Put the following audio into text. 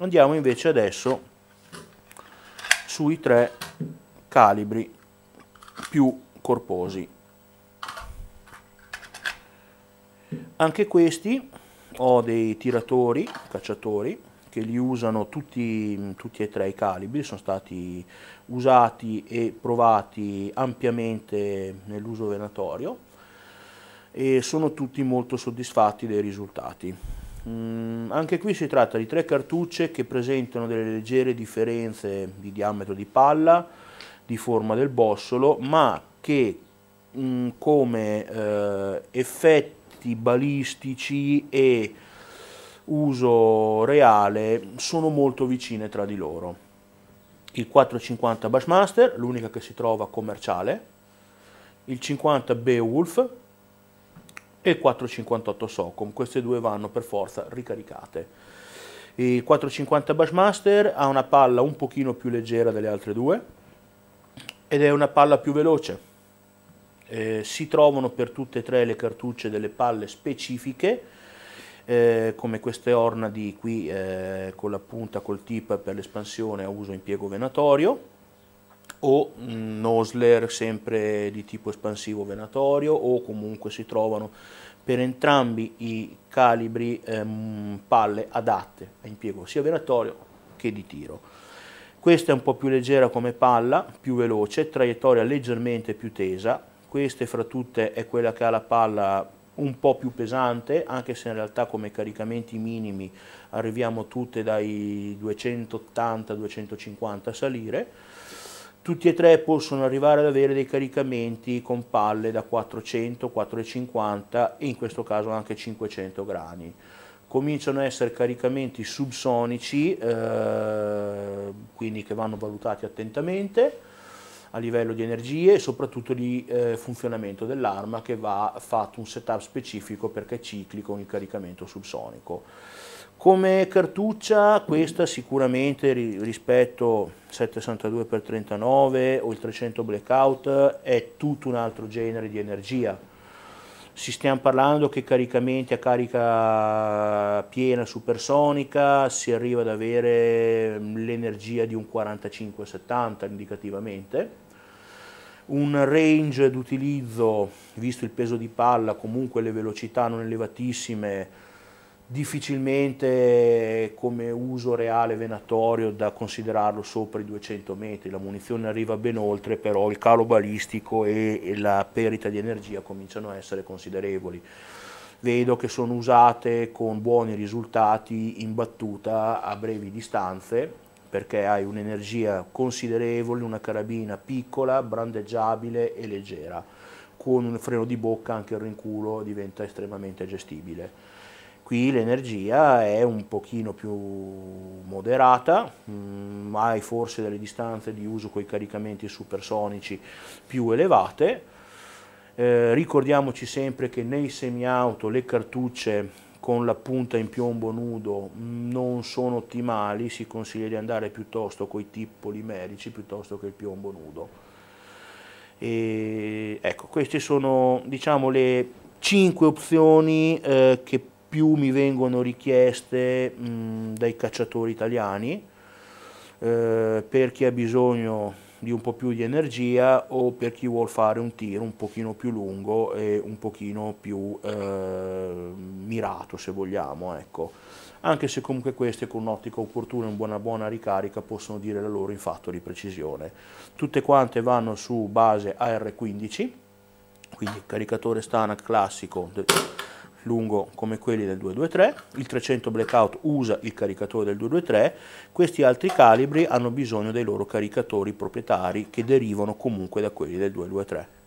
Andiamo invece adesso sui tre calibri più corposi. Anche questi ho dei tiratori, cacciatori, che li usano tutti, tutti e tre i calibri, sono stati usati e provati ampiamente nell'uso venatorio e sono tutti molto soddisfatti dei risultati. Mm, anche qui si tratta di tre cartucce che presentano delle leggere differenze di diametro di palla, di forma del bossolo, ma che mm, come eh, effetti balistici e uso reale sono molto vicine tra di loro. Il 450 Bashmaster, l'unica che si trova commerciale, il 50 Beowulf, e il 4,58 Socom, queste due vanno per forza ricaricate. Il 450 Bashmaster ha una palla un pochino più leggera delle altre due ed è una palla più veloce. Eh, si trovano per tutte e tre le cartucce delle palle specifiche, eh, come queste orna di qui eh, con la punta col tip per l'espansione a uso impiego venatorio o Nosler sempre di tipo espansivo venatorio o comunque si trovano per entrambi i calibri ehm, palle adatte a impiego sia venatorio che di tiro. Questa è un po' più leggera come palla, più veloce, traiettoria leggermente più tesa, questa fra tutte è quella che ha la palla un po' più pesante, anche se in realtà come caricamenti minimi arriviamo tutte dai 280-250 a salire. Tutti e tre possono arrivare ad avere dei caricamenti con palle da 400, 450 e in questo caso anche 500 grani. Cominciano a essere caricamenti subsonici, eh, quindi che vanno valutati attentamente a livello di energie e soprattutto di eh, funzionamento dell'arma che va fatto un setup specifico perché è ciclico il caricamento subsonico. Come cartuccia questa sicuramente rispetto 762x39 o il 300 blackout è tutto un altro genere di energia. Si stiamo parlando che caricamenti a carica piena supersonica si arriva ad avere mm, l'energia di un 45-70 indicativamente un range d'utilizzo, visto il peso di palla, comunque le velocità non elevatissime, difficilmente come uso reale venatorio da considerarlo sopra i 200 metri, la munizione arriva ben oltre, però il calo balistico e, e la perdita di energia cominciano a essere considerevoli. Vedo che sono usate con buoni risultati in battuta a brevi distanze, perché hai un'energia considerevole, una carabina piccola, brandeggiabile e leggera. Con un freno di bocca anche il rinculo diventa estremamente gestibile qui l'energia è un pochino più moderata, mh, mm, hai forse delle distanze di uso con i caricamenti supersonici più elevate, eh, ricordiamoci sempre che nei semi-auto le cartucce con la punta in piombo nudo mm, non sono ottimali, si consiglia di andare piuttosto con i tip polimerici piuttosto che il piombo nudo. E, ecco, queste sono diciamo le 5 opzioni eh, che più mi vengono richieste mh, dai cacciatori italiani eh, per chi ha bisogno di un po' più di energia o per chi vuole fare un tiro un pochino più lungo e un pochino più eh, mirato se vogliamo ecco. anche se comunque queste con un'ottica opportuna e una buona, ricarica possono dire la loro in fatto di precisione tutte quante vanno su base AR15 quindi caricatore Stanac classico lungo come quelli del 223, il 300 Blackout usa il caricatore del 223, questi altri calibri hanno bisogno dei loro caricatori proprietari che derivano comunque da quelli del 223.